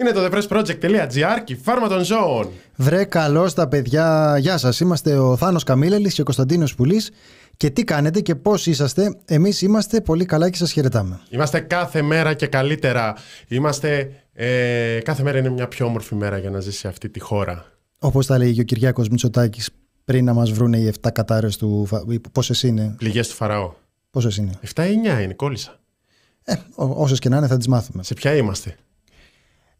Είναι το thefreshproject.gr και φάρμα των ζώων. Βρε καλώς τα παιδιά. Γεια σας. Είμαστε ο Θάνος Καμίλελης και ο Κωνσταντίνος Πουλής. Και τι κάνετε και πώς είσαστε. εμείς είμαστε πολύ καλά και σας χαιρετάμε. Είμαστε κάθε μέρα και καλύτερα. Είμαστε... Ε, κάθε μέρα είναι μια πιο όμορφη μέρα για να ζήσει αυτή τη χώρα. Όπως τα λέει και ο Κυριακό Μητσοτάκης πριν να μας βρούνε οι 7 κατάρρες του... Πόσες είναι. Πληγές του Φαραώ. Πόσες είναι. 7 ή 9 είναι, κόλλησα. Ε, Όσες και να είναι θα τις μάθουμε. Σε ποια είμαστε.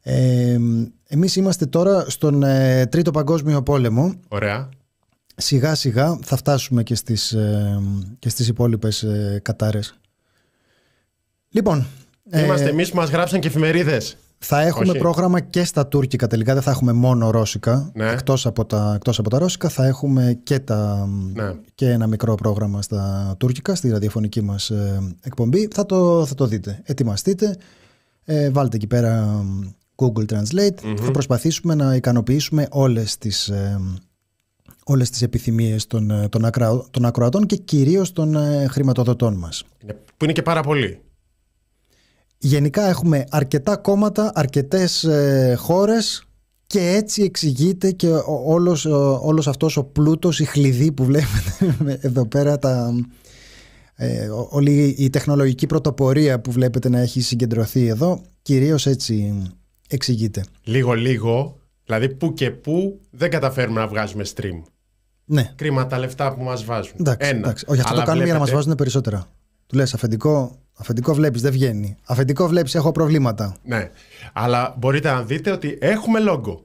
Ε, εμείς είμαστε τώρα στον ε, Τρίτο Παγκόσμιο Πόλεμο. Ωραία. Σιγά σιγά θα φτάσουμε και στις, ε, και στις υπόλοιπες ε, κατάρες. Λοιπόν... Ε, είμαστε εμείς που μας γράψαν και εφημερίδες. Θα έχουμε πρόγραμμα και στα τουρκικά τελικά, δεν θα έχουμε μόνο ρώσικα. Ναι. Εκτός, από τα, εκτός από τα ρώσικα θα έχουμε και, τα, ναι. και ένα μικρό πρόγραμμα στα τουρκικά, στη ραδιοφωνική μας εκπομπή. Θα το, θα το δείτε. Ετοιμαστείτε, βάλτε εκεί πέρα Google Translate. Θα προσπαθήσουμε να ικανοποιήσουμε όλες τις, ε, όλες τις επιθυμίες των, ε, των, ακροατών και κυρίως των ε, χρηματοδοτών μας. Ναι, που είναι και πάρα πολυ Γενικά έχουμε αρκετά κόμματα, αρκετές ε, χώρες και έτσι εξηγείται και όλος, όλος αυτός ο πλούτος, η χλειδί που βλέπετε εδώ πέρα, τα, όλη η τεχνολογική πρωτοπορία που βλέπετε να έχει συγκεντρωθεί εδώ, κυρίως έτσι εξηγείται. Λίγο-λίγο, δηλαδή που και που δεν καταφέρουμε να βγάζουμε stream. Ναι. Κρίμα τα λεφτά που μας βάζουν. Εντάξει, Ένα. Όχι, αυτό το κάνουμε βλέπετε... για να μας βάζουν περισσότερα. Του λες αφεντικό, αφεντικό βλέπεις, δεν βγαίνει. Αφεντικό βλέπεις, έχω προβλήματα. Ναι. Αλλά μπορείτε να δείτε ότι έχουμε λόγο.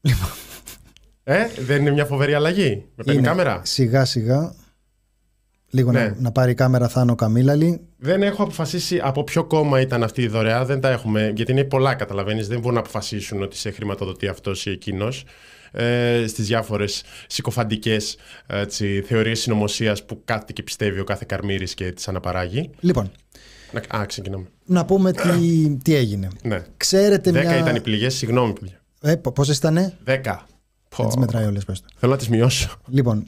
Λοιπόν. ε, δεν είναι μια φοβερή αλλαγή. Με την κάμερα. Σιγά σιγά. Λίγο να, ναι. να, πάρει η κάμερα Θάνο Καμίλαλη. Δεν έχω αποφασίσει από ποιο κόμμα ήταν αυτή η δωρεά. Δεν τα έχουμε, γιατί είναι πολλά, καταλαβαίνεις. Δεν μπορούν να αποφασίσουν ότι σε χρηματοδοτεί αυτός ή εκείνος. Ε, στις διάφορες συκοφαντικές θεωρίες συνωμοσίας που κάθεται και πιστεύει ο κάθε Καρμύρης και τις αναπαράγει. Λοιπόν. Να, α, Να πούμε τι, τι έγινε. Ναι. Ξέρετε Δέκα ήταν οι πληγές, συγγνώμη. Ε, Πόσε ήταν, 10. Δεν τι μετράει όλες. Θέλω να τις μειώσω. Λοιπόν,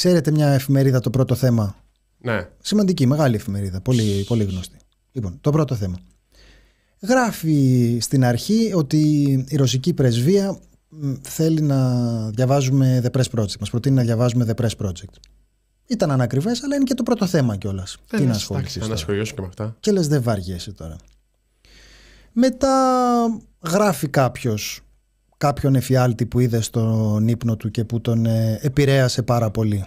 Ξέρετε μια εφημερίδα το πρώτο θέμα. Ναι. Σημαντική, μεγάλη εφημερίδα, πολύ, πολύ γνωστή. Λοιπόν, το πρώτο θέμα. Γράφει στην αρχή ότι η ρωσική πρεσβεία θέλει να διαβάζουμε The Press Project. Μας προτείνει να διαβάζουμε The Press Project. Ήταν ανακριβές, αλλά είναι και το πρώτο θέμα κιόλας. Ε, Τι να ασχοληθείς. Να ασχολιώσω και με αυτά. Και λες, δεν βαριέσαι τώρα. Μετά γράφει κάποιος κάποιον εφιάλτη που είδε στον ύπνο του και που τον ε, επηρέασε πάρα πολύ.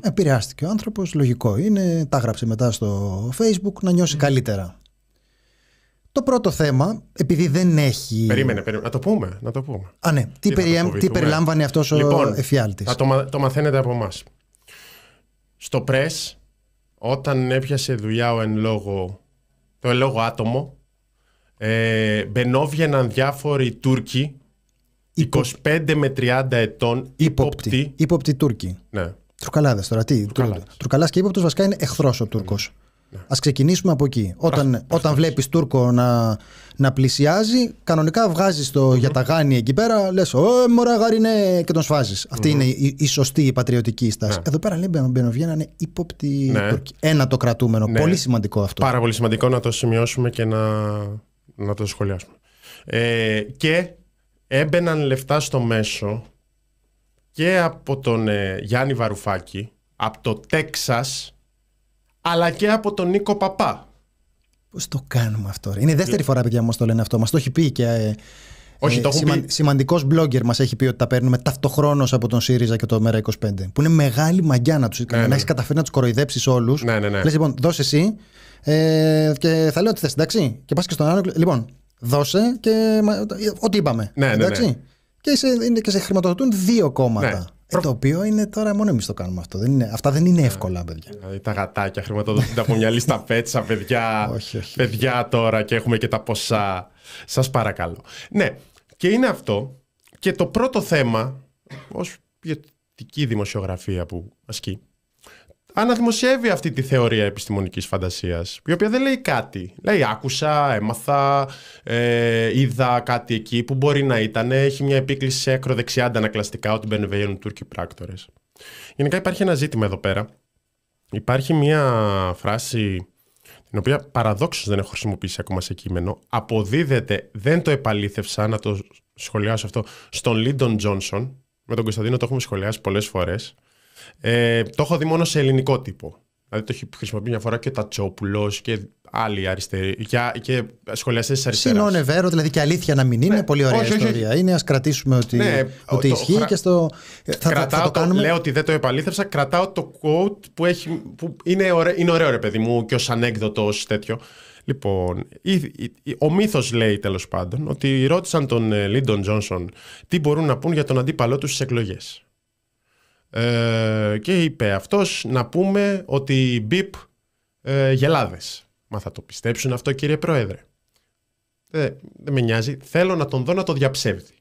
Επηρεάστηκε ο άνθρωπος, λογικό είναι, τα γράψε μετά στο facebook να νιωσει καλύτερα. Το πρώτο θέμα, επειδή δεν έχει. Περίμενε, περίμενε. Να το πούμε. Να το πούμε. Α, ναι. Τι, περι... τι περιλάμβανε αυτός ο λοιπόν, εφιάλτης. Θα το, το μαθαίνετε από εμάς. Στο press, όταν έπιασε δουλειά ο εν λόγω, το εν άτομο, ε, μπαινόβγαιναν διάφοροι Τούρκοι 25 με 30 ετών ύποπτη. Ύποπτη Τούρκοι. Ναι. Τρουκαλάδες τώρα. Τι. Τρουκαλάς και ύποπτος βασικά είναι εχθρός ο Τούρκος. Ναι. Α ναι. ξεκινήσουμε από εκεί. Όταν, όταν βλέπεις Τούρκο να, να πλησιάζει, κανονικά βγάζεις το mm για εκεί πέρα, λες, Ω, ε, μωρά γάρι ναι, και τον σφαζει Αυτή είναι η, η σωστή η πατριωτική στάση. Ναι. Εδώ πέρα λέει είναι ύποπτοι ναι. Τούρκη. Ένα το κρατούμενο. Ναι. Πολύ σημαντικό αυτό. Πάρα πολύ σημαντικό να το σημειώσουμε και να, να το σχολιάσουμε. Ε, και έμπαιναν λεφτά στο μέσο και από τον ε, Γιάννη Βαρουφάκη, από το Τέξας, αλλά και από τον Νίκο Παπά. Πώς το κάνουμε αυτό, ρε. Είναι η δεύτερη φορά, παιδιά, μας το λένε αυτό. Μας το έχει πει και. Ε, όχι, το ε, πει... Σημαντικός blogger μας έχει πει ότι τα παίρνουμε ταυτοχρόνως από τον ΣΥΡΙΖΑ και το ΜΕΡΑ25. Που είναι μεγάλη μαγιά να, τους, ναι, να ναι. καταφέρει να τους κοροϊδέψεις όλους. Ναι, ναι, ναι. Λες, λοιπόν, δώσε εσύ. Ε, και θα λέω ότι θες εντάξει. Και πας και στον άλλο. Λοιπόν, δώσε και. Ό,τι είπαμε. Ναι, ναι, εντάξει. Ναι, Και, σε, και σε χρηματοδοτούν δύο κόμματα. Ναι. Ε, το οποίο είναι τώρα μόνο εμείς το κάνουμε αυτό. Δεν είναι, αυτά δεν είναι εύκολα, παιδιά. Δηλαδή τα γατάκια χρηματοδοτούνται από μια λίστα πέτσα, παιδιά. Παιδιά τώρα και έχουμε και τα ποσά. Σας παρακαλώ. Ναι, και είναι αυτό. Και το πρώτο θέμα, ως ποιοτική δημοσιογραφία που ασκεί, αναδημοσιεύει αυτή τη θεωρία επιστημονικής φαντασίας, η οποία δεν λέει κάτι. Λέει άκουσα, έμαθα, ε, είδα κάτι εκεί που μπορεί να ήταν, έχει μια επίκληση σε ακροδεξιά αντανακλαστικά ότι μπαινεβαίνουν Τούρκοι πράκτορες. Γενικά υπάρχει ένα ζήτημα εδώ πέρα. Υπάρχει μια φράση την οποία παραδόξως δεν έχω χρησιμοποιήσει ακόμα σε κείμενο, αποδίδεται, δεν το επαλήθευσα, να το σχολιάσω αυτό, στον Λίντον Τζόνσον, με τον Κωνσταντίνο το έχουμε σχολιάσει πολλές φορές, ε, το έχω δει μόνο σε ελληνικό τύπο. Δηλαδή το έχει χρησιμοποιεί μια φορά και ο Τατσόπουλος και άλλοι αριστεροί. Και, και σχολιαστές της αριστεράς. δηλαδή και αλήθεια να μην ναι. είναι. Ναι, πολύ ωραία όχι, ιστορία. Όχι, Είναι ας κρατήσουμε ότι, ναι, ότι το, ισχύει και στο. Θα, θα, θα το κάνουμε. Λέω ότι δεν το επαλήθευσα. Κρατάω το quote που, έχει, που είναι, ωραίο, είναι ωραίο, ρε παιδί μου, και ως ανέκδοτος τέτοιο. Λοιπόν, ο μύθος λέει τέλος πάντων ότι ρώτησαν τον Λίντον ε, Τζόνσον τι μπορούν να πούν για τον αντίπαλό τους στις εκλογές. Ε, και είπε αυτός να πούμε ότι μπιπ ε, γελάδες. Μα θα το πιστέψουν αυτό κύριε Πρόεδρε. Ε, δεν με νοιάζει, θέλω να τον δω να το διαψεύδει.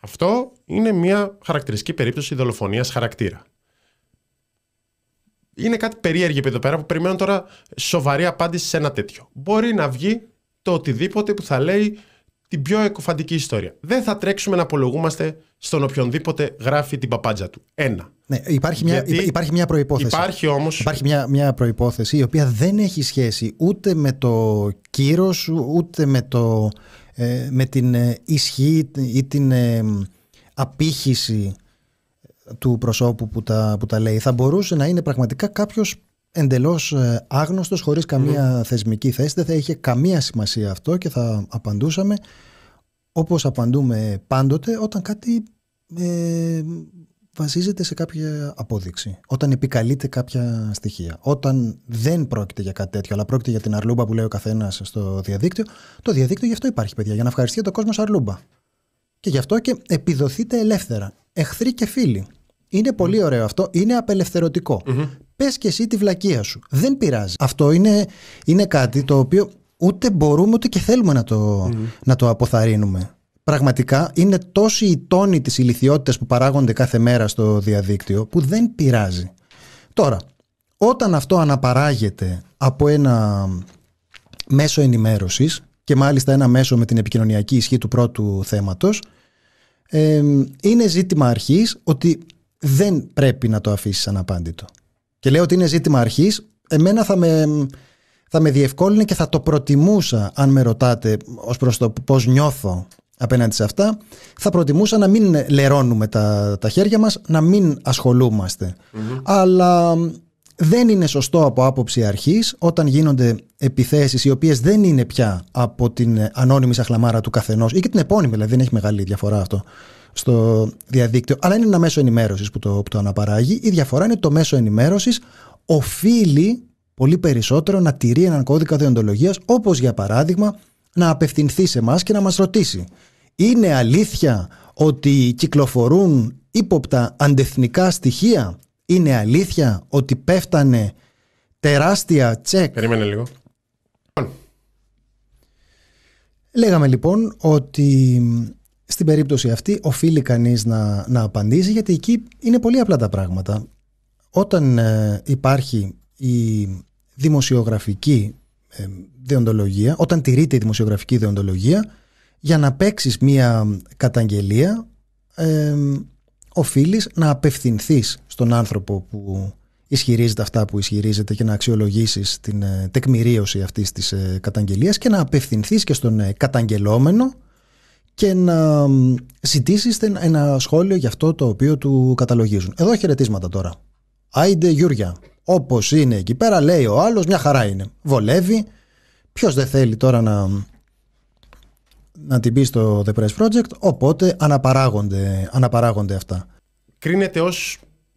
Αυτό είναι μια χαρακτηριστική περίπτωση δολοφονίας χαρακτήρα. Είναι κάτι περίεργο εδώ πέρα που περιμένω τώρα σοβαρή απάντηση σε ένα τέτοιο. Μπορεί να βγει το οτιδήποτε που θα λέει την πιο εκοφαντική ιστορία. Δεν θα τρέξουμε να απολογούμαστε στον οποιονδήποτε γράφει την παπάντζα του. Ένα. Ναι, υπάρχει μια, υπάρχει μια προϋπόθεση. Υπάρχει όμως... Υπάρχει μια, μια προϋπόθεση η οποία δεν έχει σχέση ούτε με το κύρος, ούτε με, το, ε, με την ε, ισχύ ή την ε, απήχηση του προσώπου που τα, που τα λέει. Θα μπορούσε να είναι πραγματικά κάποιος εντελώς ε, άγνωστος, χωρίς καμία θεσμική θέση. Δεν θα είχε καμία σημασία αυτό και θα απαντούσαμε όπως απαντούμε πάντοτε όταν κάτι ε, βασίζεται σε κάποια απόδειξη. Όταν επικαλείται κάποια στοιχεία. Όταν δεν πρόκειται για κάτι τέτοιο, αλλά πρόκειται για την αρλούμπα που λέει ο καθένας στο διαδίκτυο. Το διαδίκτυο γι' αυτό υπάρχει, παιδιά, για να ευχαριστεί το κόσμος αρλούμπα. Και γι' αυτό και επιδοθείτε ελεύθερα. Εχθροί και φίλοι. Είναι πολύ ωραίο αυτό. Είναι Πες και εσύ τη βλακεία σου. Δεν πειράζει. Αυτό είναι, είναι κάτι το οποίο ούτε μπορούμε ούτε και θέλουμε να το, να το αποθαρρύνουμε. Πραγματικά είναι τόση η τόνοι της ηλικιότητας που παράγονται κάθε μέρα στο διαδίκτυο που δεν πειράζει. Τώρα, όταν αυτό αναπαράγεται από ένα μέσο ενημέρωσης και μάλιστα ένα μέσο με την επικοινωνιακή ισχύ του πρώτου θέματος, ε, είναι ζήτημα αρχής ότι δεν πρέπει να το αφήσεις αναπάντητο και λέω ότι είναι ζήτημα αρχής, εμένα θα με, θα με διευκόλυνε και θα το προτιμούσα, αν με ρωτάτε ως προς το πώς νιώθω απέναντι σε αυτά, θα προτιμούσα να μην λερώνουμε τα, τα χέρια μας, να μην ασχολουμαστε Αλλά δεν είναι σωστό από άποψη αρχής όταν γίνονται επιθέσεις οι οποίες δεν είναι πια από την ε, ανώνυμη σαχλαμάρα του καθενός ή και την επώνυμη, δηλαδή δεν έχει μεγάλη διαφορά αυτό στο διαδίκτυο. Αλλά είναι ένα μέσο ενημέρωσης που, το αναπαράγει. Η διαφορά είναι το μέσο ενημέρωσης οφείλει πολύ περισσότερο να τηρεί έναν κώδικα δεοντολογίας, όπως για παράδειγμα να απευθυνθεί σε εμάς και να μας ρωτήσει. Είναι αλήθεια ότι κυκλοφορούν ύποπτα αντεθνικά στοιχεία. Είναι αλήθεια ότι πέφτανε τεράστια τσεκ. Περίμενε λίγο. Λοιπόν. Λέγαμε λοιπόν ότι στην περίπτωση αυτή οφείλει κανείς να, να απαντήσει γιατί εκεί είναι πολύ απλά τα πράγματα. Όταν ε, υπάρχει η δημοσιογραφική ε, δεοντολογία, όταν τηρείται η δημοσιογραφική δεοντολογία, για να παίξεις μία καταγγελία ε, οφείλεις να απευθυνθείς στον άνθρωπο που ισχυρίζεται αυτά που ισχυρίζεται και να αξιολογήσεις την ε, τεκμηρίωση αυτής της ε, καταγγελίας και να απευθυνθείς και στον καταγγελόμενο και να ζητήσει ένα σχόλιο για αυτό το οποίο του καταλογίζουν. Εδώ χαιρετίσματα τώρα. Άιντε Γιούρια, όπως είναι εκεί πέρα λέει ο άλλος μια χαρά είναι. Βολεύει, Ποιος δεν θέλει τώρα να, να την πει στο The Press Project, οπότε αναπαράγονται, αναπαράγονται αυτά. Κρίνεται ως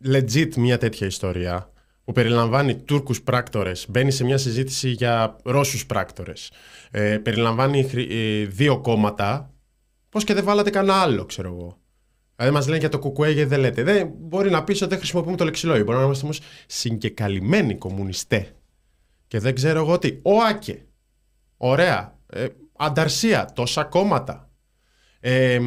legit μια τέτοια ιστορία που περιλαμβάνει Τούρκους πράκτορες, μπαίνει σε μια συζήτηση για Ρώσους πράκτορες, ε, περιλαμβάνει ε, δύο κόμματα Πώς και δεν βάλατε κανένα άλλο, ξέρω εγώ. Δηλαδή, μας λένε για το κουκουέγε, δεν λέτε. Δεν, μπορεί να πεις ότι δεν χρησιμοποιούμε το λεξιλόγιο. Μπορεί να είμαστε όμως συγκεκαλυμμένοι κομμουνιστέ. Και δεν ξέρω εγώ τι. Ο Άκε. Ωραία. Ε, ανταρσία. Τόσα κόμματα. Ε,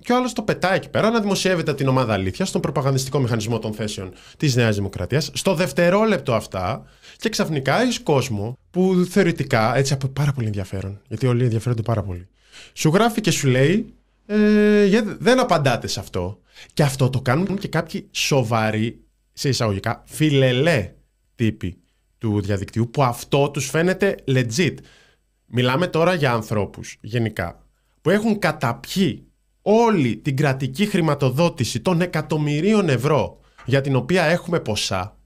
και ο άλλος το πετάει εκεί πέρα να δημοσιεύεται την ομάδα αλήθεια στον προπαγανδιστικό μηχανισμό των θέσεων της Νέας Δημοκρατίας. Στο δευτερόλεπτο αυτά και ξαφνικά έχεις κόσμο που θεωρητικά έτσι από πάρα πολύ ενδιαφέρον. Γιατί όλοι ενδιαφέρονται πάρα πολύ. Σου γράφει και σου λέει ε, δεν απαντάτε σε αυτό. Και αυτό το κάνουν και κάποιοι σοβαροί, σε εισαγωγικά, φιλελέ τύποι του διαδικτύου που αυτό τους φαίνεται legit. Μιλάμε τώρα για ανθρώπους γενικά που έχουν καταπιεί όλη την κρατική χρηματοδότηση των εκατομμυρίων ευρώ για την οποία έχουμε ποσά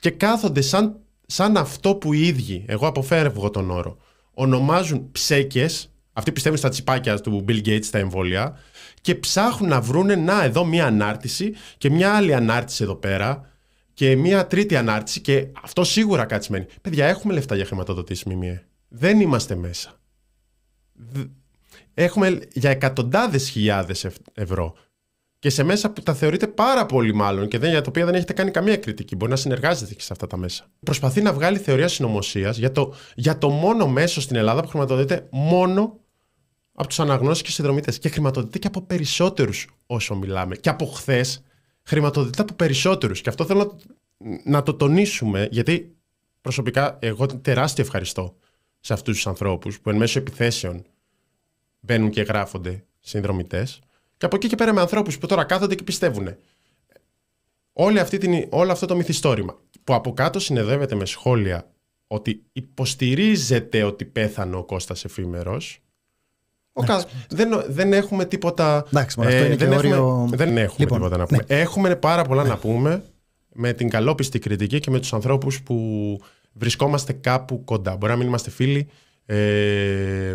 και κάθονται σαν, σαν αυτό που οι ίδιοι, εγώ αποφεύγω τον όρο, ονομάζουν ψέκες αυτοί πιστεύουν στα τσιπάκια του Bill Gates, στα εμβόλια και ψάχνουν να βρούνε, να, εδώ μία ανάρτηση και μία άλλη ανάρτηση εδώ πέρα και μία τρίτη ανάρτηση και αυτό σίγουρα κάτι σημαίνει. Παιδιά, έχουμε λεφτά για χρηματοδοτήσεις ΜΜΕ. Δεν είμαστε μέσα. Έχουμε για εκατοντάδες χιλιάδες ευρώ και σε μέσα που τα θεωρείτε πάρα πολύ μάλλον και για τα οποία δεν έχετε κάνει καμία κριτική. Μπορεί να συνεργάζεται και σε αυτά τα μέσα. Προσπαθεί να βγάλει θεωρία συνωμοσίας για, το, για το μόνο μέσο στην Ελλάδα που χρηματοδοτείται μόνο από τους αναγνώστε και συνδρομητές. Και χρηματοδοτείται και από περισσότερους όσο μιλάμε. Και από χθες χρηματοδοτείται από περισσότερους. Και αυτό θέλω να το τονίσουμε, γιατί προσωπικά εγώ τεράστιο ευχαριστώ σε αυτούς τους ανθρώπους που εν μέσω επιθέσεων μπαίνουν και γράφονται συνδρομητές. Και από εκεί και πέρα με ανθρώπους που τώρα κάθονται και πιστεύουν. Όλη αυτή την, όλο αυτό το μυθιστόρημα που από κάτω συνεδεύεται με σχόλια ότι υποστηρίζεται ότι πέθανε ο Κώστας Εφήμερος ο ναι. δεν, δεν έχουμε τίποτα. Εντάξει, ε, αυτό είναι δεν, έχουμε, δεν έχουμε λοιπόν, τίποτα να ναι. πούμε. Έχουμε πάρα πολλά ναι. να πούμε με την καλόπιστη κριτική και με τους ανθρώπους που βρισκόμαστε κάπου κοντά. Μπορεί να μην είμαστε φίλοι, ε,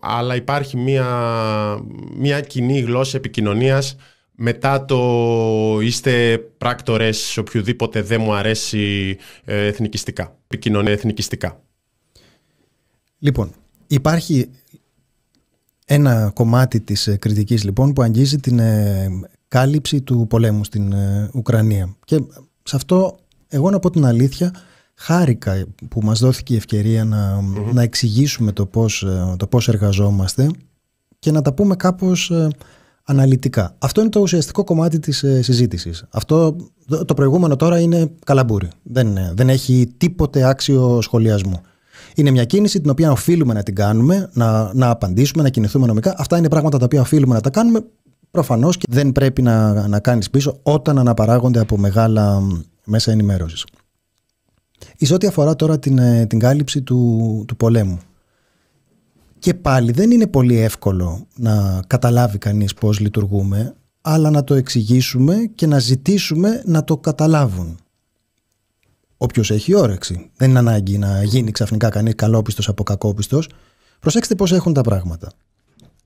αλλά υπάρχει μια, μια κοινή γλώσσα επικοινωνίας μετά το είστε πράκτορες οποιοδήποτε δεν μου αρέσει ε, εθνικιστικά, επικοινωνία εθνικιστικά. Λοιπόν, υπάρχει ένα κομμάτι της ε, κριτικής λοιπόν που αγγίζει την ε, κάλυψη του πολέμου στην ε, Ουκρανία. Και σε αυτό εγώ να πω την αλήθεια χάρηκα που μας δόθηκε η ευκαιρία να, να εξηγήσουμε το πώς, το πώς εργαζόμαστε και να τα πούμε κάπως αναλυτικά. Αυτό είναι το ουσιαστικό κομμάτι της συζήτησης. Αυτό, το προηγούμενο τώρα είναι καλαμπούρι. Δεν, δεν έχει τίποτε άξιο σχολιασμού. Είναι μια κίνηση την οποία οφείλουμε να την κάνουμε, να, απαντήσουμε, να κινηθούμε νομικά. Αυτά είναι πράγματα τα οποία οφείλουμε να τα κάνουμε. Προφανώς και δεν πρέπει να, να κάνεις πίσω όταν αναπαράγονται από μεγάλα μέσα ενημέρωσης. Σε ό,τι αφορά τώρα την, ε, την κάλυψη του, του πολέμου. Και πάλι δεν είναι πολύ εύκολο να καταλάβει κανείς πώς λειτουργούμε, αλλά να το εξηγήσουμε και να ζητήσουμε να το καταλάβουν. Όποιος έχει όρεξη. Δεν είναι ανάγκη να γίνει ξαφνικά κανείς καλόπιστος από κακόπιστος. Προσέξτε πώς έχουν τα πράγματα.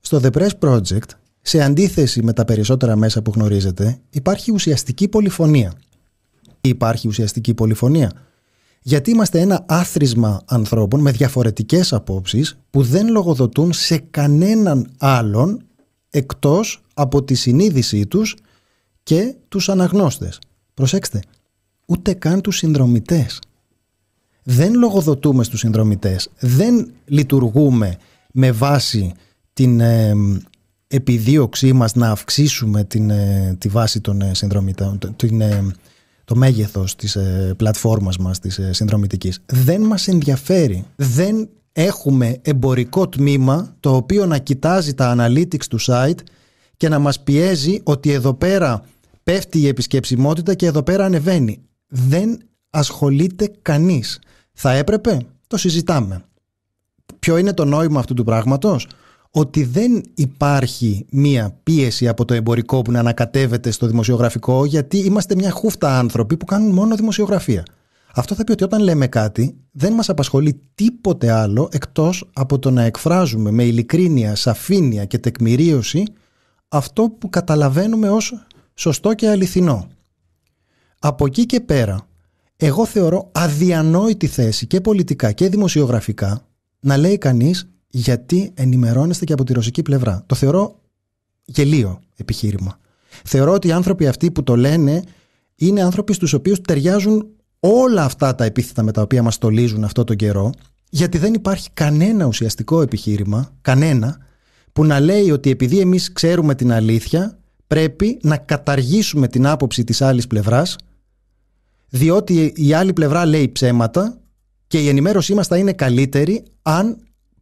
Στο The Press Project, σε αντίθεση με τα περισσότερα μέσα που γνωρίζετε, υπάρχει ουσιαστική πολυφωνία. Υπάρχει ουσιαστική πολυφωνία. Γιατί είμαστε ένα άθροισμα ανθρώπων με διαφορετικές απόψεις που δεν λογοδοτούν σε κανέναν άλλον εκτός από τη συνείδησή τους και τους αναγνώστες. Προσέξτε, ούτε καν τους συνδρομητές. Δεν λογοδοτούμε στους συνδρομητές. Δεν λειτουργούμε με βάση την ε, επιδίωξή μας να αυξήσουμε την, ε, τη βάση των ε, συνδρομητών, την, ε, το μέγεθος της πλατφόρμας μας της συνδρομητικής. Δεν μας ενδιαφέρει. Δεν έχουμε εμπορικό τμήμα το οποίο να κοιτάζει τα analytics του site και να μας πιέζει ότι εδώ πέρα πέφτει η επισκεψιμότητα και εδώ πέρα ανεβαίνει δεν ασχολείται κανείς. Θα έπρεπε, το συζητάμε. Ποιο είναι το νόημα αυτού του πράγματος? Ότι δεν υπάρχει μία πίεση από το εμπορικό που να ανακατεύεται στο δημοσιογραφικό γιατί είμαστε μια χούφτα άνθρωποι που κάνουν μόνο δημοσιογραφία. Αυτό θα πει ότι όταν λέμε κάτι δεν μας απασχολεί τίποτε άλλο εκτός από το να εκφράζουμε με ειλικρίνεια, σαφήνεια και τεκμηρίωση αυτό που καταλαβαίνουμε ως σωστό και αληθινό. Από εκεί και πέρα, εγώ θεωρώ αδιανόητη θέση και πολιτικά και δημοσιογραφικά να λέει κανείς γιατί ενημερώνεστε και από τη ρωσική πλευρά. Το θεωρώ γελίο επιχείρημα. Θεωρώ ότι οι άνθρωποι αυτοί που το λένε είναι άνθρωποι στους οποίους ταιριάζουν όλα αυτά τα επίθετα με τα οποία μας στολίζουν αυτό τον καιρό γιατί δεν υπάρχει κανένα ουσιαστικό επιχείρημα, κανένα, που να λέει ότι επειδή εμείς ξέρουμε την αλήθεια πρέπει να καταργήσουμε την άποψη της άλλης πλευράς διότι η άλλη πλευρά λέει ψέματα και η ενημέρωσή μας θα είναι καλύτερη αν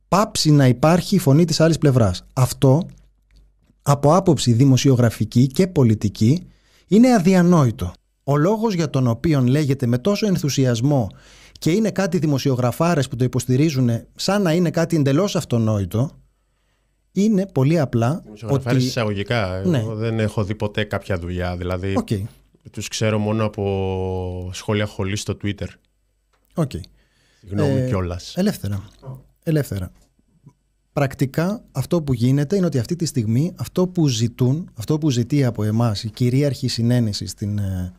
πάψει να υπάρχει η φωνή της άλλης πλευράς. Αυτό από άποψη δημοσιογραφική και πολιτική είναι αδιανόητο. Ο λόγος για τον οποίο λέγεται με τόσο ενθουσιασμό και είναι κάτι δημοσιογραφάρες που το υποστηρίζουν σαν να είναι κάτι εντελώς αυτονόητο είναι πολύ απλά ότι... εισαγωγικά, ναι. δεν έχω δει ποτέ κάποια δουλειά, δηλαδή... Τους ξέρω μόνο από σχόλια χολής στο Twitter. Οκ. Okay. Γνώμη ε, κιόλας. Ελεύθερα. Ελεύθερα. Πρακτικά αυτό που γίνεται είναι ότι αυτή τη στιγμή αυτό που ζητούν, αυτό που ζητεί από εμάς η κυρίαρχη συνένεση στην, ε,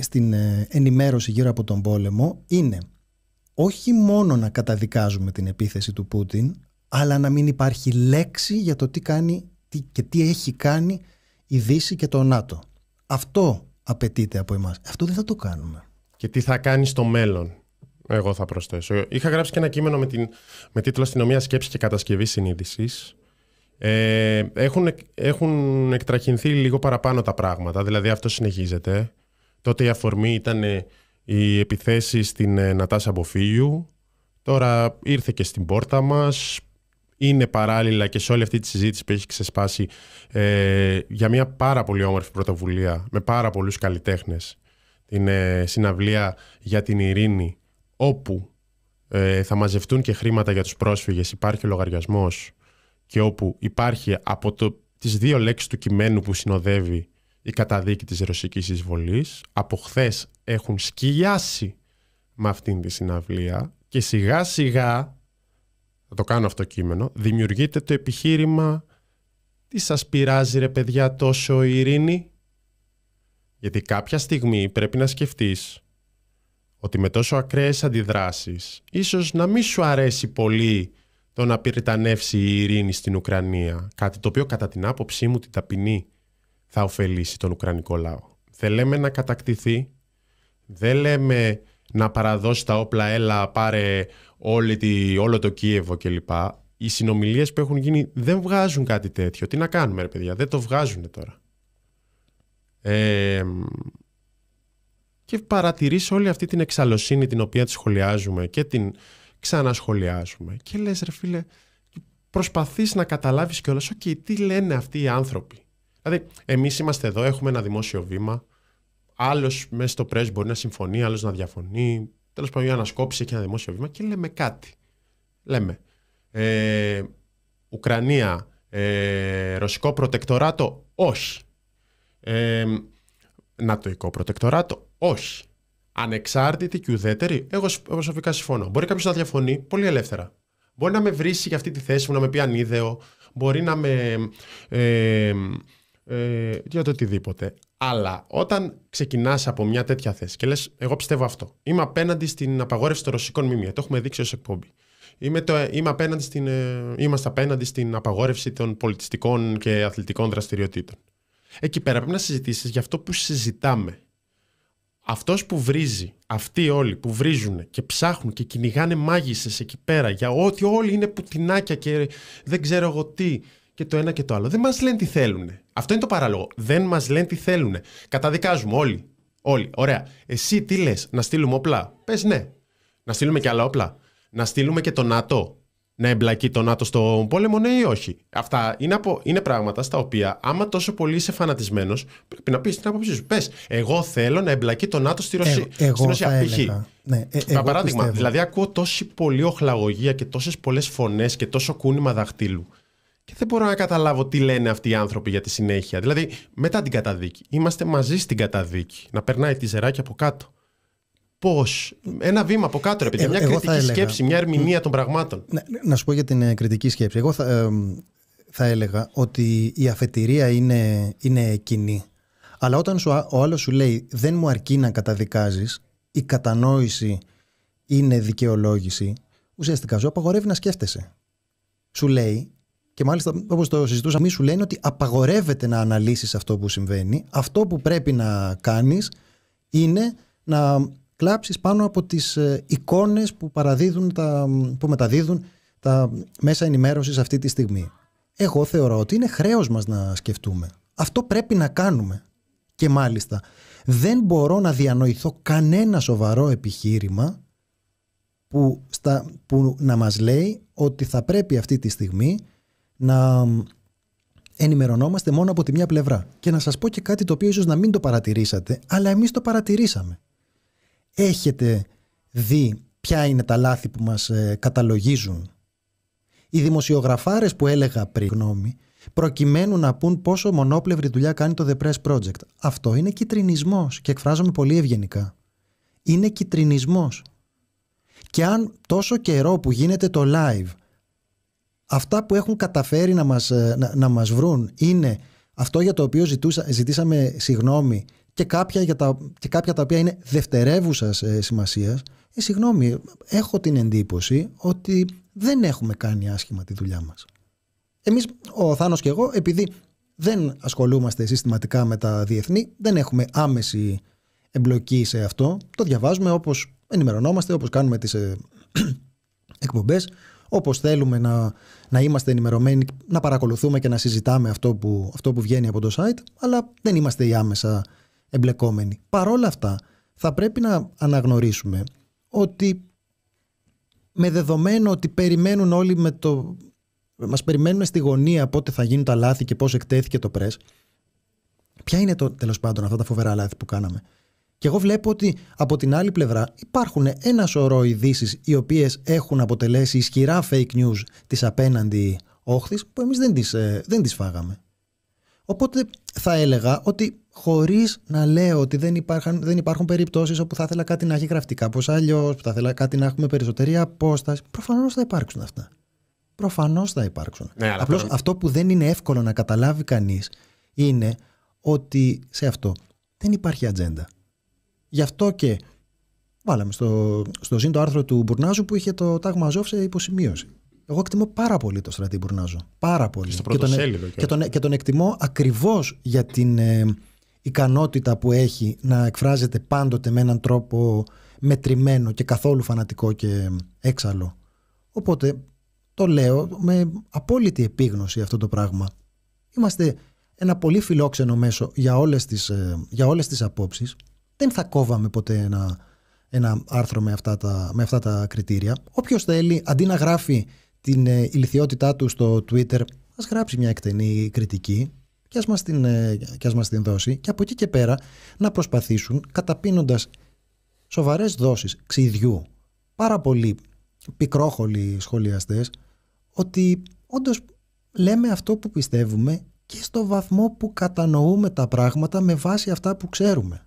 στην ε, ενημέρωση γύρω από τον πόλεμο είναι όχι μόνο να καταδικάζουμε την επίθεση του Πούτιν, αλλά να μην υπάρχει λέξη για το τι κάνει και τι έχει κάνει η Δύση και το ΝΑΤΟ. Αυτό απαιτείται από εμάς. Αυτό δεν θα το κάνουμε. Και τι θα κάνει στο μέλλον. Εγώ θα προσθέσω. Είχα γράψει και ένα κείμενο με, την, με τίτλο Αστυνομία Σκέψη και Κατασκευή Συνείδησης. Ε, έχουν, έχουν εκτραχυνθεί λίγο παραπάνω τα πράγματα, δηλαδή αυτό συνεχίζεται. Τότε η αφορμή ήταν ε, οι επιθέσεις στην ε, Νατάσα Μποφίλιου, τώρα ήρθε και στην πόρτα μας, είναι παράλληλα και σε όλη αυτή τη συζήτηση που έχει ξεσπάσει ε, για μια πάρα πολύ όμορφη πρωτοβουλία με πάρα πολλούς καλλιτέχνες την ε, συναυλία για την ειρήνη όπου ε, θα μαζευτούν και χρήματα για τους πρόσφυγες υπάρχει λογαριασμός και όπου υπάρχει από το, τις δύο λέξεις του κειμένου που συνοδεύει η καταδίκη της ρωσικής εισβολής από χθες έχουν σκυλιάσει με αυτήν τη συναυλία και σιγά σιγά το κάνω αυτό κείμενο, δημιουργείται το επιχείρημα τι σας πειράζει ρε παιδιά τόσο η ειρήνη. Γιατί κάποια στιγμή πρέπει να σκεφτείς ότι με τόσο ακραίες αντιδράσεις ίσως να μην σου αρέσει πολύ το να πυρητανεύσει η ειρήνη στην Ουκρανία. Κάτι το οποίο κατά την άποψή μου την ταπεινή θα ωφελήσει τον Ουκρανικό λαό. Δεν λέμε να κατακτηθεί, δεν λέμε να παραδώσει τα όπλα, έλα πάρε όλη τη, όλο το Κίεβο κλπ. Οι συνομιλίες που έχουν γίνει δεν βγάζουν κάτι τέτοιο. Τι να κάνουμε, ρε παιδιά, δεν το βγάζουν τώρα. Ε, και παρατηρείς όλη αυτή την εξαλωσύνη την οποία τη σχολιάζουμε και την ξανασχολιάζουμε. Και λες ρε φίλε, προσπαθείς να καταλάβεις και οκ, και τι λένε αυτοί οι άνθρωποι. Δηλαδή, εμείς είμαστε εδώ, έχουμε ένα δημόσιο βήμα, άλλος μέσα στο πρέσβη μπορεί να συμφωνεί, άλλος να διαφωνεί, Τέλος πάντων, μια ανασκόπηση έχει ένα δημόσιο βήμα και λέμε κάτι. Λέμε. Ε, Ουκρανία, ε, ρωσικό προτεκτοράτο, όχι. Ε, νατοϊκό προτεκτοράτο, όχι. Ανεξάρτητη και ουδέτερη, εγώ προσωπικά συμφωνώ. Μπορεί κάποιος να διαφωνεί πολύ ελεύθερα. Μπορεί να με βρίσει για αυτή τη θέση μου, να με πει ανίδεο, μπορεί να με. Ε, ε, για το οτιδήποτε. Αλλά όταν ξεκινάς από μια τέτοια θέση και λες, εγώ πιστεύω αυτό. Είμαι απέναντι στην απαγόρευση των ρωσικών μήμια. Το έχουμε δείξει ως εκπομπή. Είμαι το, ε, είμαι απέναντι στην, ε, είμαστε απέναντι στην απαγόρευση των πολιτιστικών και αθλητικών δραστηριοτήτων. Εκεί πέρα πρέπει να συζητήσεις για αυτό που συζητάμε. Αυτός που βρίζει, αυτοί όλοι που βρίζουν και ψάχνουν και κυνηγάνε μάγισσες εκεί πέρα για ό,τι όλοι είναι πουτινάκια και δεν ξέρω εγώ τι και το ένα και το άλλο. Δεν μας λένε τι θέλουν. Αυτό είναι το παράλογο. Δεν μας λένε τι θέλουν. Καταδικάζουμε όλοι. Όλοι. Ωραία. Εσύ τι λες, να στείλουμε όπλα. Πες ναι. Να στείλουμε και άλλα όπλα. Να στείλουμε και το ΝΑΤΟ. Να εμπλακεί το ΝΑΤΟ στον πόλεμο, ναι ή όχι. Αυτά είναι, απο... είναι πράγματα στα οποία, άμα τόσο πολύ είσαι φανατισμένος, πρέπει να πεις την άποψή σου. Πες, εγώ θέλω να εμπλακεί το ΝΑΤΟ στη ε, Ρωσία. Ε, εγώ στην Ρωσία, Ναι, ε, παράδειγμα, πιστεύω. δηλαδή ακούω τόση πολλή οχλαγωγία και τόσες πολλές φωνές και τόσο κούνημα δαχτύλου. Και δεν μπορώ να καταλάβω τι λένε αυτοί οι άνθρωποι για τη συνέχεια. Δηλαδή, μετά την καταδίκη, είμαστε μαζί στην καταδίκη. Να περνάει τη ζεράκι από κάτω. Πώς, ένα βήμα από κάτω, επειδή ε, μια κριτική σκέψη, μια ερμηνεία των πραγμάτων. Ναι, ναι, να, σου πω για την ε, κριτική σκέψη. Εγώ θα, θα έλεγα ότι η αφετηρία είναι, είναι κοινή. Αλλά όταν σου, ο άλλος σου λέει δεν μου αρκεί να καταδικάζεις, η κατανόηση είναι δικαιολόγηση, ουσιαστικά σου απαγορεύει να σκέφτεσαι. Σου λέει και μάλιστα, όπως το μη σου λένε ότι απαγορεύεται να αναλύσεις αυτό που συμβαίνει. Αυτό που πρέπει να κάνεις είναι να κλάψεις πάνω από τις ε, εικόνες που, που μεταδίδουν τα μέσα ενημέρωσης αυτή τη στιγμή. Εγώ θεωρώ ότι είναι χρέος μας να σκεφτούμε. Αυτό πρέπει να κάνουμε. Και μάλιστα δεν μπορώ να διανοηθώ κανένα σοβαρό επιχείρημα που, στα, που να μας λέει ότι θα πρέπει αυτή τη στιγμή να ενημερωνόμαστε μόνο από τη μια πλευρά. Και να σας πω και κάτι το οποίο ίσως να μην το παρατηρήσατε, αλλά εμείς το παρατηρήσαμε. Έχετε δει ποια είναι τα λάθη που μας ε, καταλογίζουν. Οι δημοσιογραφάρες που έλεγα πριν, γνώμη, προκειμένου να πούν πόσο μονόπλευρη δουλειά κάνει το The Press Project. Αυτό είναι κυτρινισμός και εκφράζομαι πολύ ευγενικά. Είναι κυτρινισμός. Και αν τόσο καιρό που γίνεται το live αυτά που έχουν καταφέρει να μας, ε, να, μας βρουν είναι αυτό για το οποίο ζητούσα, ζητήσαμε συγγνώμη και κάποια, για τα, και κάποια τα οποία είναι δευτερεύουσας ε, σημασίας. Ε, συγγνώμη, έχω την εντύπωση ότι δεν έχουμε κάνει άσχημα τη δουλειά μας. Εμείς, ο Θάνος και εγώ, επειδή δεν ασχολούμαστε συστηματικά με τα διεθνή, δεν έχουμε άμεση εμπλοκή σε αυτό. Το διαβάζουμε όπως ενημερωνόμαστε, όπως κάνουμε τις ε, εκπομπές. Όπως θέλουμε να, να είμαστε ενημερωμένοι, να παρακολουθούμε και να συζητάμε αυτό που, αυτό που βγαίνει από το site, αλλά δεν είμαστε οι άμεσα εμπλεκόμενοι. Παρόλα αυτά, θα πρέπει να αναγνωρίσουμε ότι με δεδομένο ότι περιμένουν όλοι με το... Μας περιμένουν στη γωνία πότε θα γίνουν τα λάθη και πώς εκτέθηκε το press. Ποια είναι το τέλος πάντων αυτά τα φοβερά λάθη που κάναμε. Και εγώ βλέπω ότι από την άλλη πλευρά υπάρχουν ένα σωρό ειδήσεις οι οποίες έχουν αποτελέσει ισχυρά fake news της απέναντι όχθης που εμείς δεν τις ε, δεν τις φάγαμε. Οπότε θα έλεγα ότι χωρίς να λέω ότι δεν, υπάρχουν, δεν υπάρχουν περιπτώσεις όπου θα ήθελα κάτι να έχει γραφτεί κάπω αλλιώς, που θα ήθελα κάτι να έχουμε περισσότερη απόσταση. Προφανώς θα υπάρξουν αυτά. Προφανώς θα υπάρξουν. Ναι, Απλώ αυτό που δεν είναι εύκολο να καταλάβει κανείς είναι ότι σε αυτό δεν υπάρχει ατζέντα. Γι' αυτό και βάλαμε στο, στο ζήν το άρθρο του Μπουρνάζου που είχε το τάγμα Αζόφ σε υποσημείωση. Εγώ εκτιμώ πάρα πολύ τον στρατή Μπουρνάζο. Πάρα πολύ. Και, στο και, τον, ε- ε- και, τον, εκτιμώ ακριβώς για την ε, ικανότητα που έχει να εκφράζεται πάντοτε με έναν τρόπο μετρημένο και καθόλου φανατικό και έξαλλο. Οπότε το λέω με απόλυτη επίγνωση αυτό το πράγμα. Είμαστε ένα πολύ φιλόξενο μέσο για όλες τις, για όλες τις απόψεις δεν θα κόβαμε ποτέ ένα, ένα άρθρο με αυτά, τα, με αυτά τα κριτήρια. Όποιος θέλει, αντί να γράφει την ε, του στο Twitter, ας γράψει μια εκτενή κριτική και ας, μας την, ε, μας την δώσει και από εκεί και πέρα να προσπαθήσουν καταπίνοντας σοβαρές δόσεις ξυδιού πάρα πολύ πικρόχολοι σχολιαστές ότι όντως λέμε αυτό που πιστεύουμε και στο βαθμό που κατανοούμε τα πράγματα με βάση αυτά που ξέρουμε.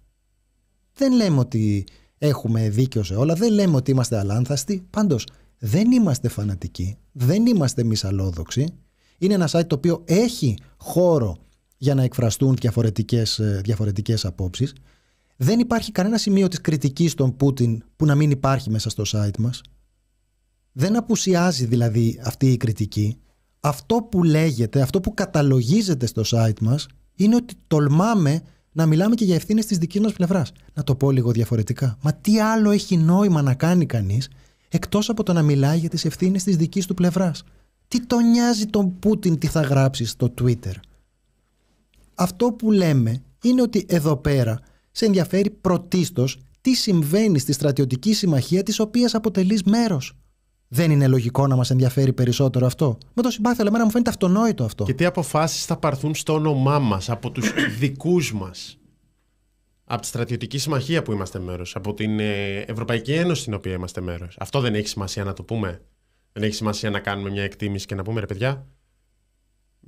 Δεν λέμε ότι έχουμε δίκιο σε όλα, δεν λέμε ότι είμαστε αλάνθαστοι. Πάντως, δεν είμαστε φανατικοί, δεν είμαστε μισαλόδοξοι. Είναι ένα site το οποίο έχει χώρο για να εκφραστούν διαφορετικές, ε, διαφορετικές απόψεις. Δεν υπάρχει κανένα σημείο της κριτικής των Πούτιν που να μην υπάρχει μέσα στο site μας. Δεν απουσιάζει δηλαδή αυτή η κριτική. Αυτό που λέγεται, αυτό που καταλογίζεται στο site μας είναι ότι τολμάμε να μιλάμε και για ευθύνες της δικής μας πλευράς. Να το πω λίγο διαφορετικά. Μα τι άλλο έχει νόημα να κάνει κανείς εκτός από το να μιλάει για τις ευθύνες της δικής του πλευράς. Τι τον νοιάζει τον Πούτιν τι θα γράψει στο Twitter. Αυτό που λέμε είναι ότι εδώ πέρα σε ενδιαφέρει πρωτίστως τι συμβαίνει στη στρατιωτική συμμαχία της οποίας αποτελείς μέρος. Δεν είναι λογικό να μας ενδιαφέρει περισσότερο αυτό. Με το συμπάθειο, εμένα μου φαίνεται αυτονόητο αυτό. Και τι αποφάσεις θα πάρθουν στο όνομά μας, από τους δικούς μας. Από τη στρατιωτική συμμαχία που είμαστε μέρος, από την ε, Ευρωπαϊκή Ένωση στην οποία είμαστε μέρος. Αυτό δεν έχει σημασία να το πούμε. Δεν έχει σημασία να κάνουμε μια εκτίμηση και να πούμε ρε παιδιά,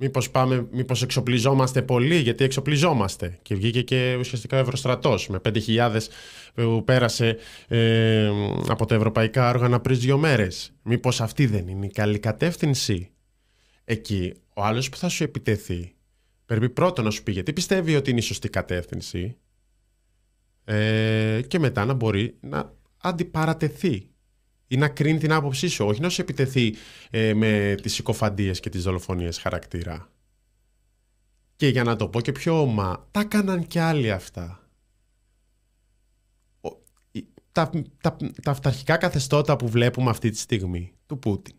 μήπως, πάμε, μήπως εξοπλιζόμαστε πολύ, γιατί εξοπλιζόμαστε. Και βγήκε και ουσιαστικά ο Ευρωστρατός με 5.000 που πέρασε ε, από τα ευρωπαϊκά όργανα πριν δύο μέρες. Μήπως αυτή δεν είναι η καλή κατεύθυνση. Εκεί ο άλλος που θα σου επιτεθεί πρέπει πρώτον να σου πει γιατί πιστεύει ότι είναι η σωστή κατεύθυνση ε, και μετά να μπορεί να αντιπαρατεθεί ή να κρίνει την άποψή σου, όχι να σου επιτεθεί ε, με τις συκοφαντίες και τις δολοφονίες χαρακτήρα. Και για να το πω και πιο όμα, τα έκαναν και άλλοι αυτά. Τα, τα, τα αυταρχικά καθεστώτα που βλέπουμε αυτή τη στιγμή, του Πούτιν,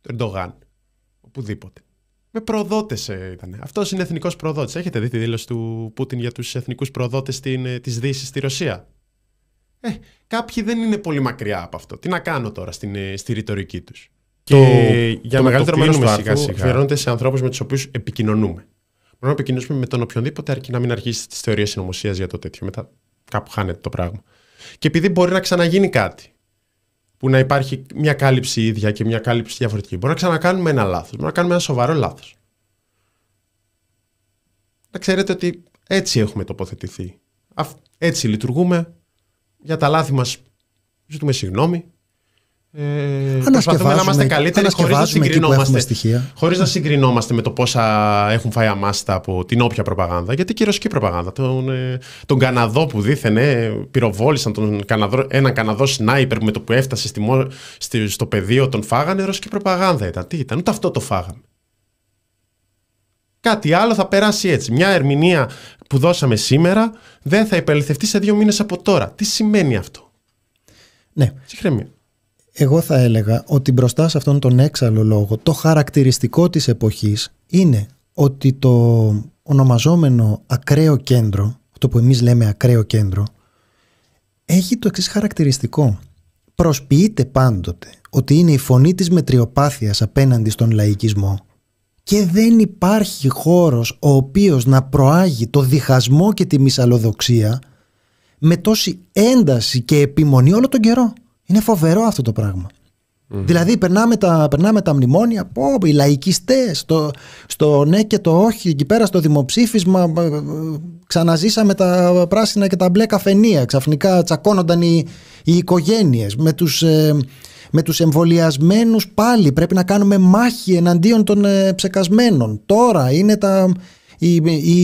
του Ερντογάν, οπουδήποτε. Με προδότες ε, ήταν. Αυτός είναι εθνικός προδότης. Έχετε δει τη δήλωση του Πούτιν για τους εθνικούς προδότες ε, της Δύσης στη Ρωσία. Ε, κάποιοι δεν είναι πολύ μακριά από αυτό. Τι να κάνω τώρα στην, ε, στη ρητορική τους. Και το, για το μεγαλύτερο μέρο του σιγά. αφιερώνεται σε ανθρώπους με τους οποίους επικοινωνούμε. Μπορούμε να επικοινωνήσουμε με τον οποιονδήποτε, αρκεί να μην αρχίσει τις θεωρίες συνωμοσίας για το τέτοιο. Μετά κάπου χάνεται το πράγμα. Και επειδή μπορεί να ξαναγίνει κάτι, που να υπάρχει μια κάλυψη ίδια και μια κάλυψη διαφορετική, μπορεί να ξανακάνουμε ένα λάθος, μπορεί να κάνουμε ένα σοβαρό λάθος. Να ξέρετε ότι έτσι έχουμε τοποθετηθεί. Έτσι λειτουργούμε, για τα λάθη μας ζητούμε συγγνώμη. Ε, προσπαθούμε να είμαστε καλύτεροι χωρίς να, συγκρινόμαστε, Χωρίς να συγκρινόμαστε με το πόσα έχουν φάει αμάστα από την όποια προπαγάνδα. Γιατί και η ρωσική προπαγάνδα. Τον, ε, τον Καναδό που δίθενε πυροβόλησαν τον έναν Καναδό σνάιπερ με το που έφτασε στη, στο πεδίο τον φάγανε. Ρωσική προπαγάνδα ήταν. Τι ήταν, ούτε αυτό το φάγαμε. Κάτι άλλο θα περάσει έτσι. Μια ερμηνεία που δώσαμε σήμερα δεν θα υπελευθευτεί σε δύο μήνες από τώρα. Τι σημαίνει αυτό. Ναι. Συγχρέμια. Εγώ θα έλεγα ότι μπροστά σε αυτόν τον έξαλλο λόγο το χαρακτηριστικό της εποχής είναι ότι το ονομαζόμενο ακραίο κέντρο, αυτό που εμείς λέμε ακραίο κέντρο, έχει το εξής χαρακτηριστικό. Προσποιείται πάντοτε ότι είναι η φωνή της μετριοπάθειας απέναντι στον λαϊκισμό και δεν υπάρχει χώρος ο οποίος να προάγει το διχασμό και τη μυσαλλοδοξία με τόση ένταση και επιμονή όλο τον καιρό. Είναι φοβερό αυτό το πραγμα Δηλαδή περνάμε τα, περνάμε τα μνημόνια, πω, οι λαϊκιστές, στο, στο ναι και το όχι, εκεί πέρα στο δημοψήφισμα ξαναζήσαμε τα πράσινα και τα μπλε καφενεία, ξαφνικά τσακώνονταν οι, οι οικογένειες με τους... Ε, με τους εμβολιασμένους πάλι πρέπει να κάνουμε μάχη εναντίον των ε, ψεκασμένων. Τώρα είναι τα, η,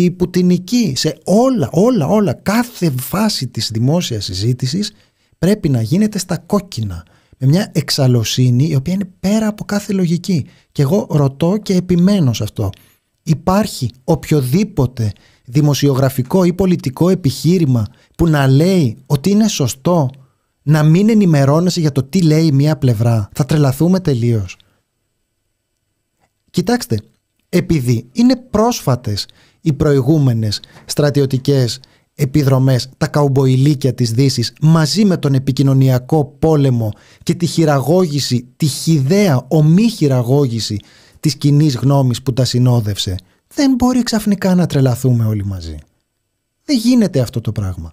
η πουτινική σε όλα, όλα, όλα. Κάθε βάση της δημόσιας συζήτησης πρέπει να γίνεται στα κόκκινα. Με μια εξαλωσύνη η οποία είναι πέρα από κάθε λογική. Και εγώ ρωτώ και επιμένω σε αυτό. Υπάρχει οποιοδήποτε δημοσιογραφικό ή πολιτικό επιχείρημα που να λέει ότι είναι σωστό να μην ενημερώνεσαι για το τι λέει μία πλευρά. Θα τρελαθούμε τελείως. Κοιτάξτε, επειδή είναι πρόσφατες οι προηγούμενες στρατιωτικές επιδρομές, τα καουμποϊλίκια της δύσης μαζί με τον επικοινωνιακό πόλεμο και τη χειραγώγηση, τη χιδαία ομή χειραγώγηση της κοινής γνώμης που τα συνόδευσε, δεν μπορεί ξαφνικά να τρελαθούμε όλοι μαζί. Δεν γίνεται αυτό το πράγμα.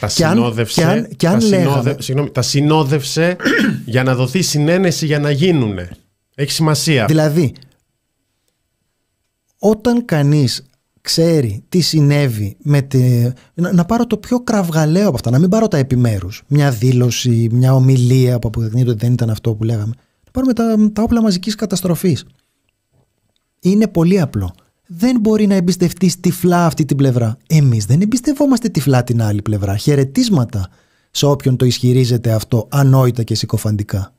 Τα συνόδευσε. τα, συγγνώμη, τα για να δοθεί συνένεση για να γίνουν. Έχει σημασία. Δηλαδή, όταν κανείς ξέρει τι συνέβη με τη... να, πάρω το πιο κραυγαλαίο από αυτά, να μην πάρω τα επιμέρους. Μια δήλωση, μια ομιλία που αποδεικνύεται ότι δεν ήταν αυτό που λέγαμε. Να πάρουμε τα, τα όπλα μαζικής καταστροφής. Είναι πολύ απλό δεν μπορεί να εμπιστευτείς τυφλά αυτή την πλευρά. Εμείς δεν εμπιστευόμαστε τυφλά την άλλη πλευρά. Χαιρετίσματα σε όποιον το ισχυρίζεται αυτό ανόητα και συκοφαντικά.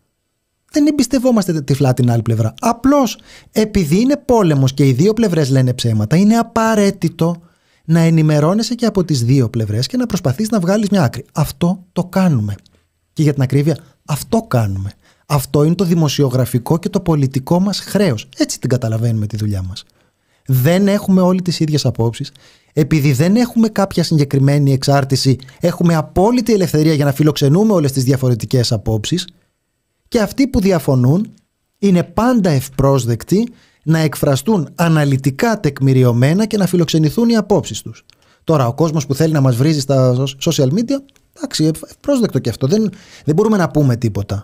Δεν εμπιστευόμαστε τυφλά την άλλη πλευρά. Απλώς επειδή είναι πόλεμος και οι δύο πλευρές λένε ψέματα, είναι απαραίτητο να ενημερώνεσαι και από τις δύο πλευρές και να προσπαθείς να βγάλεις μια άκρη. Αυτό το κάνουμε. Και για την ακρίβεια, αυτό κάνουμε. Αυτό είναι το δημοσιογραφικό και το πολιτικό μας χρέος. Έτσι την καταλαβαίνουμε τη δουλειά μας δεν έχουμε όλοι τις ίδιες απόψεις. Επειδή δεν έχουμε κάποια συγκεκριμένη εξάρτηση, έχουμε απόλυτη ελευθερία για να φιλοξενούμε όλες τις διαφορετικές απόψεις και αυτοί που διαφωνούν είναι πάντα ευπρόσδεκτοι να εκφραστούν αναλυτικά τεκμηριωμένα και να φιλοξενηθούν οι απόψεις τους. Τώρα ο κόσμος που θέλει να μας βρίζει στα social media, εντάξει, ευπρόσδεκτο και αυτό, δεν, δεν μπορούμε να πούμε τίποτα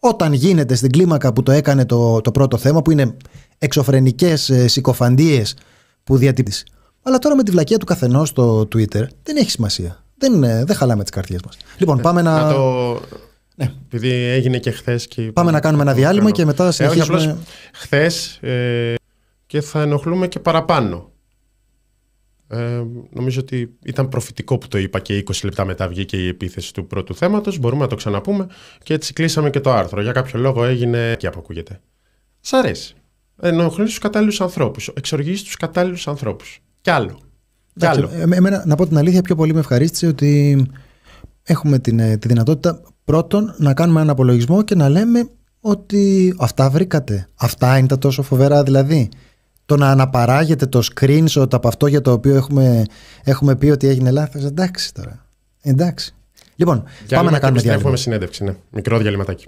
όταν γίνεται στην κλίμακα που το έκανε το, το πρώτο θέμα, που είναι εξωφρενικές ε, συκοφαντίες που διατύπωσε Αλλά τώρα με τη βλακεία του καθενός στο Twitter δεν έχει σημασία. Δεν, ε, δεν χαλάμε τις καρδιές μας. Λοιπόν, ε, πάμε να. να Ναι. Επειδή έγινε και χθες. Και... Πάμε να κάνουμε ένα διάλειμμα και μετά συνεχίζουμε. Ε, Χθε και θα ενοχλούμε και παραπάνω. Ε, νομίζω ότι ήταν προφητικό που το είπα και 20 λεπτά μετά βγήκε η επίθεση του πρώτου θέματος, μπορούμε να το ξαναπούμε και έτσι κλείσαμε και το άρθρο. Για κάποιο λόγο έγινε και από ακούγεται. Σ' αρέσει. Ενοχλείς τους κατάλληλους ανθρώπους, εξοργείς τους κατάλληλους ανθρώπους. Κι άλλο. Κι άλλο. Ε, εμένα, να πω την αλήθεια, πιο πολύ με ευχαρίστησε ότι έχουμε την, ε, τη δυνατότητα πρώτον να κάνουμε έναν απολογισμό και να λέμε ότι αυτά βρήκατε. Αυτά είναι τα τόσο φοβερά δηλαδή το να αναπαράγεται το screenshot από αυτό για το οποίο έχουμε, έχουμε πει ότι έγινε λάθος. Εντάξει τώρα. Εντάξει. Λοιπόν, πάμε να κάνουμε διάλειμμα. Συνέντευξη, ναι. Μικρό διαλυματάκι.